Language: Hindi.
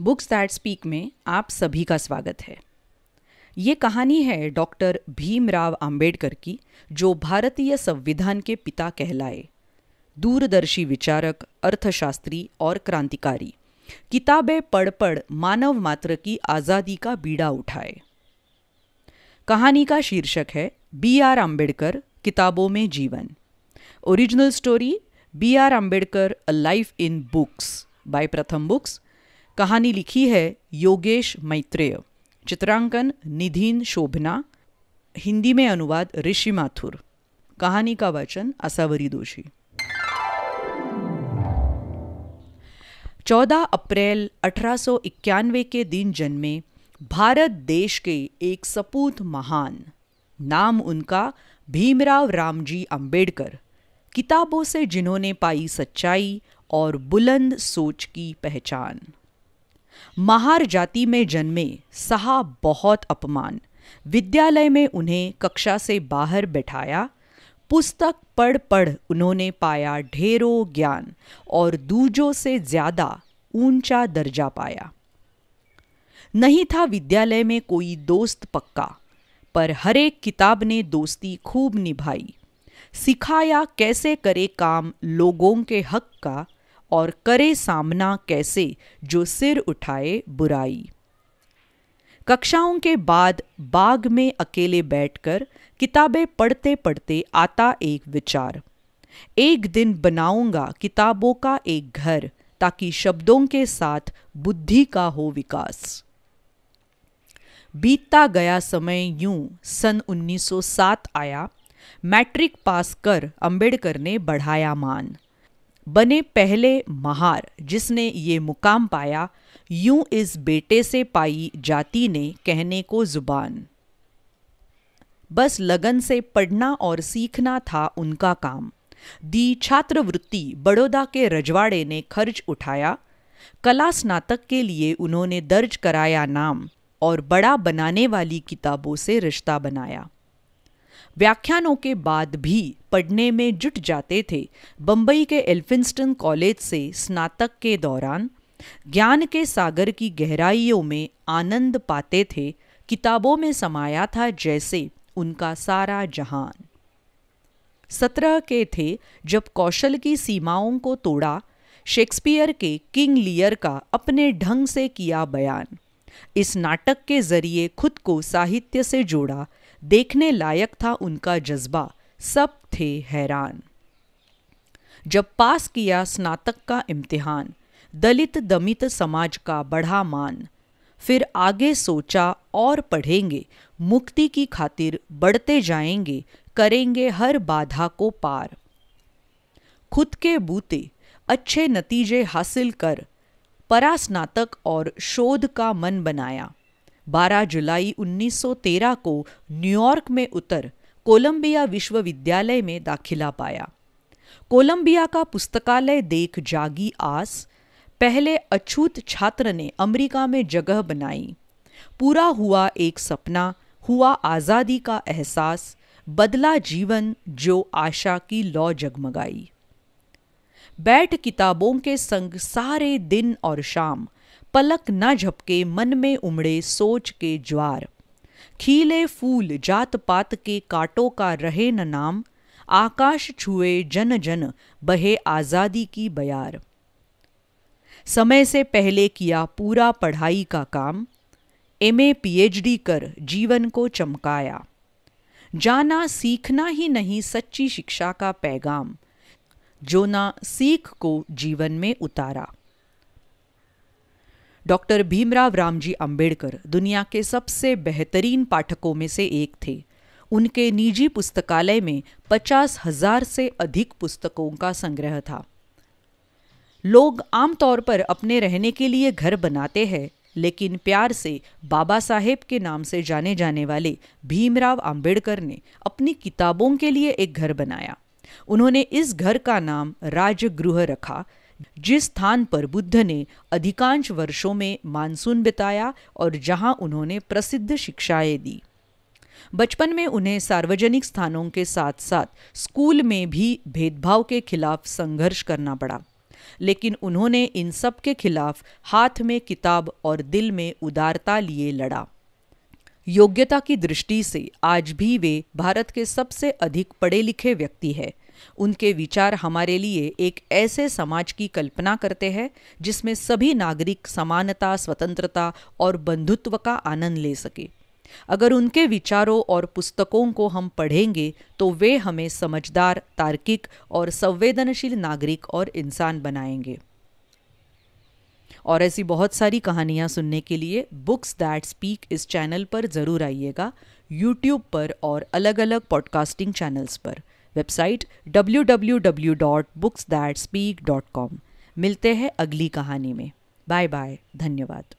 बुक्स दैट स्पीक में आप सभी का स्वागत है ये कहानी है डॉक्टर भीमराव आम्बेडकर की जो भारतीय संविधान के पिता कहलाए दूरदर्शी विचारक अर्थशास्त्री और क्रांतिकारी किताबें पढ़ पढ़ मानव मात्र की आज़ादी का बीड़ा उठाए कहानी का शीर्षक है बी आर आम्बेडकर किताबों में जीवन original story B R Ambedkar a life in books by Pratham books कहानी लिखी है योगेश मैत्रेय चित्रांकन निधिन शोभना हिंदी में अनुवाद ऋषि माथुर कहानी का वचन असावरी दोषी 14 अप्रैल 1891 के दिन जन्मे भारत देश के एक सपूत महान नाम उनका भीमराव रामजी अंबेडकर किताबों से जिन्होंने पाई सच्चाई और बुलंद सोच की पहचान महार जाति में जन्मे सहा बहुत अपमान विद्यालय में उन्हें कक्षा से बाहर बैठाया पुस्तक पढ़ पढ़ उन्होंने पाया ढेरों ज्ञान और दूजों से ज्यादा ऊंचा दर्जा पाया नहीं था विद्यालय में कोई दोस्त पक्का पर हरेक किताब ने दोस्ती खूब निभाई सिखाया कैसे करे काम लोगों के हक का और करे सामना कैसे जो सिर उठाए बुराई कक्षाओं के बाद बाग में अकेले बैठकर किताबें पढ़ते पढ़ते आता एक विचार एक दिन बनाऊंगा किताबों का एक घर ताकि शब्दों के साथ बुद्धि का हो विकास बीतता गया समय यूं सन 1907 आया मैट्रिक पास कर अंबेडकर ने बढ़ाया मान बने पहले महार जिसने ये मुकाम पाया यूं इस बेटे से पाई जाति ने कहने को जुबान बस लगन से पढ़ना और सीखना था उनका काम दी छात्रवृत्ति बड़ौदा के रजवाड़े ने खर्च उठाया कला स्नातक के लिए उन्होंने दर्ज कराया नाम और बड़ा बनाने वाली किताबों से रिश्ता बनाया व्याख्यानों के बाद भी पढ़ने में जुट जाते थे बंबई के एल्फिंस्टन कॉलेज से स्नातक के दौरान ज्ञान के सागर की गहराइयों में आनंद पाते थे किताबों में समाया था जैसे उनका सारा जहान सत्रह के थे जब कौशल की सीमाओं को तोड़ा शेक्सपियर के किंग लियर का अपने ढंग से किया बयान इस नाटक के जरिए खुद को साहित्य से जोड़ा देखने लायक था उनका जज्बा सब थे हैरान जब पास किया स्नातक का इम्तिहान दलित दमित समाज का बढ़ा मान फिर आगे सोचा और पढ़ेंगे मुक्ति की खातिर बढ़ते जाएंगे करेंगे हर बाधा को पार खुद के बूते अच्छे नतीजे हासिल कर परास्नातक और शोध का मन बनाया 12 जुलाई 1913 को न्यूयॉर्क में उतर कोलंबिया विश्वविद्यालय में दाखिला पाया कोलंबिया का पुस्तकालय देख जागी आस पहले अछूत छात्र ने अमेरिका में जगह बनाई पूरा हुआ एक सपना हुआ आज़ादी का एहसास बदला जीवन जो आशा की लौ जगमगाई बैठ किताबों के संग सारे दिन और शाम पलक न झपके मन में उमड़े सोच के ज्वार खीले फूल जात पात के कांटों का रहे न नाम आकाश छुए जन जन बहे आज़ादी की बयार समय से पहले किया पूरा पढ़ाई का काम एमए पीएचडी कर जीवन को चमकाया जाना सीखना ही नहीं सच्ची शिक्षा का पैगाम जो ना सीख को जीवन में उतारा डॉक्टर भीमराव रामजी अंबेडकर दुनिया के सबसे बेहतरीन पाठकों में से एक थे उनके निजी पुस्तकालय में पचास हजार से अधिक पुस्तकों का संग्रह था लोग आमतौर पर अपने रहने के लिए घर बनाते हैं लेकिन प्यार से बाबा साहेब के नाम से जाने जाने वाले भीमराव आम्बेडकर ने अपनी किताबों के लिए एक घर बनाया उन्होंने इस घर का नाम राजगृह रखा जिस स्थान पर बुद्ध ने अधिकांश वर्षों में मानसून बिताया और जहां उन्होंने प्रसिद्ध शिक्षाएं दी बचपन में उन्हें सार्वजनिक स्थानों के साथ साथ स्कूल में भी भेदभाव के खिलाफ संघर्ष करना पड़ा लेकिन उन्होंने इन सब के खिलाफ हाथ में किताब और दिल में उदारता लिए लड़ा योग्यता की दृष्टि से आज भी वे भारत के सबसे अधिक पढ़े लिखे व्यक्ति है उनके विचार हमारे लिए एक ऐसे समाज की कल्पना करते हैं जिसमें सभी नागरिक समानता स्वतंत्रता और बंधुत्व का आनंद ले सके अगर उनके विचारों और पुस्तकों को हम पढ़ेंगे तो वे हमें समझदार तार्किक और संवेदनशील नागरिक और इंसान बनाएंगे और ऐसी बहुत सारी कहानियाँ सुनने के लिए बुक्स दैट स्पीक इस चैनल पर ज़रूर आइएगा यूट्यूब पर और अलग अलग पॉडकास्टिंग चैनल्स पर वेबसाइट www.booksthatspeak.com मिलते हैं अगली कहानी में बाय बाय धन्यवाद